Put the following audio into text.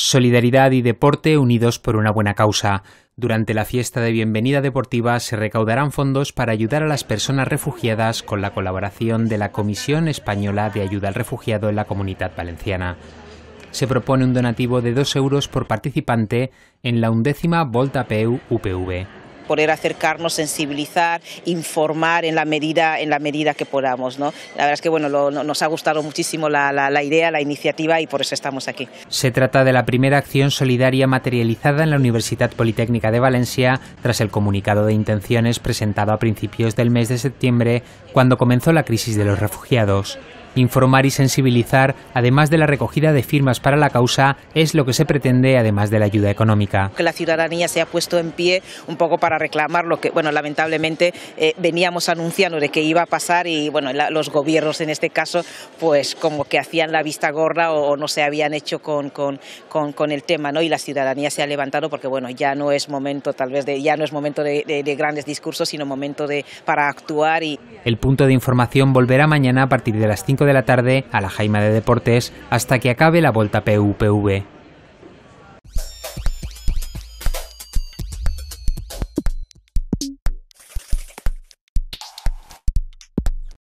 Solidaridad y deporte unidos por una buena causa. Durante la fiesta de bienvenida deportiva se recaudarán fondos para ayudar a las personas refugiadas con la colaboración de la Comisión Española de Ayuda al Refugiado en la Comunidad Valenciana. Se propone un donativo de 2 euros por participante en la undécima Volta PEU UPV poder acercarnos, sensibilizar, informar en la medida, en la medida que podamos. La verdad es que bueno, nos ha gustado muchísimo la, la idea, la iniciativa y por eso estamos aquí. Se trata de la primera acción solidaria materializada en la Universidad Politécnica de Valencia tras el comunicado de intenciones presentado a principios del mes de septiembre cuando comenzó la crisis de los refugiados. Informar y sensibilizar, además de la recogida de firmas para la causa, es lo que se pretende, además de la ayuda económica. Que la ciudadanía se ha puesto en pie un poco para reclamar lo que, bueno, lamentablemente eh, veníamos anunciando de que iba a pasar y, bueno, los gobiernos en este caso, pues como que hacían la vista gorda o, no se habían hecho con, con, con, el tema, ¿no? Y la ciudadanía se ha levantado porque, bueno, ya no es momento, tal vez, de, ya no es momento de, grandes discursos, sino momento de, para actuar. Y... El punto de información volverá mañana a partir de las 5 de la tarde a la Jaima de Deportes hasta que acabe la Volta PUPV.